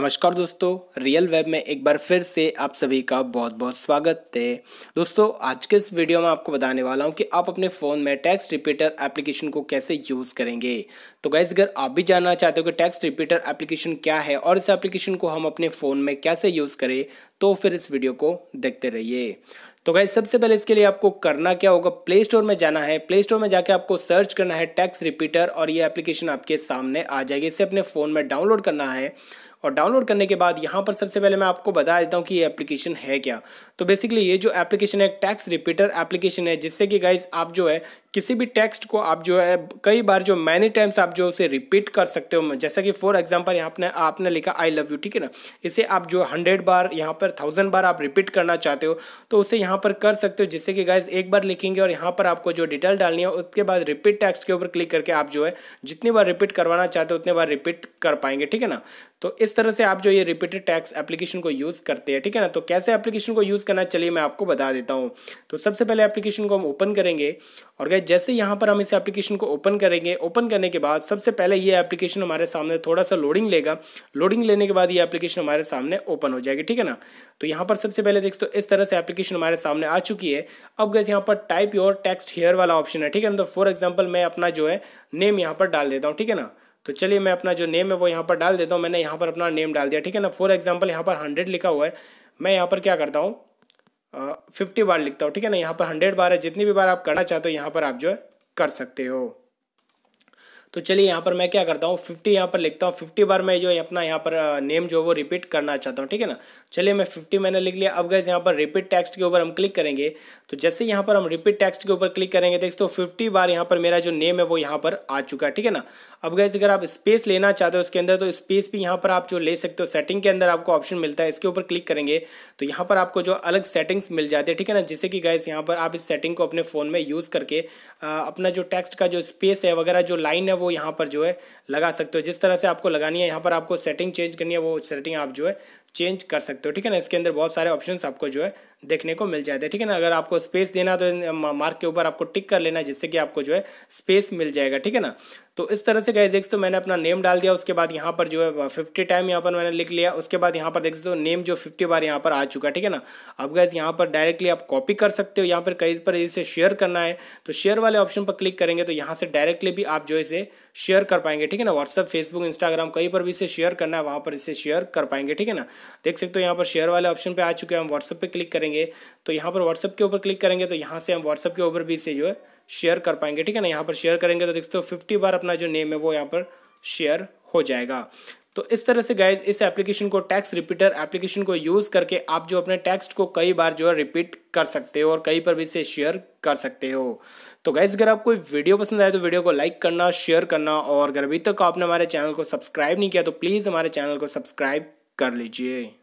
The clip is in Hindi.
नमस्कार दोस्तों रियल वेब में एक बार फिर से आप सभी का बहुत बहुत स्वागत है दोस्तों आज के इस वीडियो में आपको बताने वाला हूं कि आप अपने फ़ोन में टैक्स रिपीटर एप्लीकेशन को कैसे यूज़ करेंगे तो गैस अगर आप भी जानना चाहते हो कि टैक्स रिपीटर एप्लीकेशन क्या है और इस एप्लीकेशन को हम अपने फ़ोन में कैसे यूज़ करें तो फिर इस वीडियो को देखते रहिए तो गाइज सबसे पहले इसके लिए आपको करना क्या होगा प्ले स्टोर में जाना है प्ले स्टोर में जाके आपको सर्च करना है टैक्स रिपीटर और ये एप्लीकेशन आपके सामने आ जाएगी इसे अपने फ़ोन में डाउनलोड करना है और डाउनलोड करने के बाद यहाँ पर सबसे पहले मैं आपको बता देता हूँ कि ये एप्लीकेशन है क्या तो बेसिकली ये जो एप्लीकेशन है टैक्स रिपीटर एप्लीकेशन है जिससे कि गाइज आप जो है किसी भी टेक्स्ट को आप जो है कई बार जो मैनी टाइम्स आप जो उसे रिपीट कर सकते हो जैसा कि फॉर एग्जाम्पल यहाँ आपने आपने लिखा आई लव यू ठीक है ना इसे आप जो हंड्रेड बार यहाँ पर थाउजेंड बार आप रिपीट करना चाहते हो तो उसे यहाँ पर कर सकते हो जिससे कि गाइज एक बार लिखेंगे और यहाँ पर आपको जो डिटेल डालनी है उसके बाद रिपीट टेक्स्ट के ऊपर क्लिक करके आप जो है जितनी बार रिपीट करवाना चाहते हो उतनी बार रिपीट कर पाएंगे ठीक है ना तो इस तरह से आप जो ये रिपीटेड टैक्स एप्लीकेशन को यूज़ करते हैं ठीक है ना तो कैसे एप्लीकेशन को यूज़ करना चलिए मैं आपको बता देता हूँ तो सबसे पहले एप्लीकेशन को हम ओपन करेंगे और है जैसे यहाँ पर हम इस एप्लीकेशन को ओपन करेंगे ओपन करने के बाद सबसे पहले ये एप्लीकेशन हमारे सामने थोड़ा सा लोडिंग लेगा लोडिंग लेने के बाद ये एप्लीकेशन हमारे सामने ओपन हो जाएगी ठीक है ना तो यहाँ पर सबसे पहले देख तो इस तरह से एप्लीकेशन हमारे सामने आ चुकी है अब गैस यहाँ पर टाइप योर टेक्स्ट हेयर वाला ऑप्शन है ठीक है ना तो फॉर एग्जाम्पल मैं अपना जो है नेम यहाँ पर डाल देता हूँ ठीक है ना तो चलिए मैं अपना जो नेम है वो यहाँ पर डाल देता हूँ मैंने यहाँ पर अपना नेम डाल दिया ठीक है ना फॉर एग्जाम्पल यहाँ पर हंड्रेड लिखा हुआ है मैं यहाँ पर क्या करता हूँ फिफ्टी बार लिखता हूँ ठीक है ना यहाँ पर हंड्रेड बार है जितनी भी बार आप करना चाहते हो यहाँ पर आप जो है कर सकते हो तो चलिए यहाँ पर मैं क्या करता हूँ फिफ्टी यहाँ पर लिखता हूँ फिफ्टी बार मैं जो अपना यहाँ पर नेम जो वो रिपीट करना चाहता हूँ ठीक है ना चलिए मैं फिफ्टी मैंने लिख लिया अब गैस यहाँ पर रिपीट टेक्स्ट के ऊपर हम क्लिक करेंगे तो जैसे यहाँ पर हम रिपीट टेक्स्ट के ऊपर क्लिक करेंगे देखते तो फिफ्टी तो बार यहाँ पर मेरा जो नेम है वो यहाँ पर आ चुका है ठीक है ना अब गैस अगर आप स्पेस लेना चाहते हो उसके अंदर तो स्पेस भी यहाँ पर आप जो ले सकते हो सेटिंग के अंदर आपको ऑप्शन मिलता है इसके ऊपर क्लिक करेंगे तो यहाँ पर आपको जो अलग सेटिंग्स मिल जाती है ठीक है ना जैसे कि गैस यहाँ पर आप इस सेटिंग को अपने फ़ोन में यूज़ करके अपना जो टेक्स्ट का जो स्पेस है वगैरह जो लाइन है वो यहाँ पर जो है लगा सकते हो जिस तरह से आपको लगानी है यहाँ पर आपको सेटिंग चेंज करनी है वो सेटिंग आप जो है चेंज कर सकते हो ठीक है ना इसके अंदर बहुत सारे ऑप्शन आपको जो है देखने को मिल जाते हैं ठीक है ना अगर आपको स्पेस देना तो मार्क के ऊपर आपको टिक कर लेना जिससे कि आपको जो है स्पेस मिल जाएगा ठीक है ना तो इस तरह से गैस देख तो मैंने अपना नेम डाल दिया उसके बाद यहाँ पर जो है फिफ्टी टाइम यहाँ पर मैंने लिख लिया उसके बाद यहाँ पर देख सकते हो नेम जो फिफ्टी बार यहाँ पर आ चुका ठीक है ना अब गैस यहाँ पर डायरेक्टली आप कॉपी कर सकते हो यहाँ पर कहीं पर इसे शेयर करना है तो शेयर वाले ऑप्शन पर क्लिक करेंगे तो यहाँ से डायरेक्टली भी आप जो इसे शेयर कर पाएंगे ठीक है ना व्हाट्सअप फेसबुक इंस्टाग्राम कहीं पर भी इसे शेयर करना है वहाँ पर इसे शेयर कर पाएंगे ठीक है ना देख सकते हो यहाँ पर शेयर वाले ऑप्शन पे आ चुके हैं हम व्हाट्सअप पे क्लिक करेंगे तो यहाँ पर व्हाट्सअप के ऊपर क्लिक करेंगे तो यहाँ से हम व्हाट्सअप के ऊपर भी इसे जो है शेयर कर पाएंगे ठीक है ना यहाँ पर शेयर करेंगे तो देख सकते हो फिफ्टी बार अपना जो नेम है वो यहाँ पर शेयर हो जाएगा तो इस तरह से गाइज इस एप्लीकेशन को टैक्स रिपीटर एप्लीकेशन को यूज़ करके आप जो अपने टेक्स्ट को कई बार जो है रिपीट कर सकते हो और कहीं पर भी इसे शेयर कर सकते हो तो गाइज अगर आपको वीडियो पसंद आए तो वीडियो को लाइक करना शेयर करना और अगर अभी तक आपने हमारे चैनल को सब्सक्राइब नहीं किया तो प्लीज़ हमारे चैनल को सब्सक्राइब 管理。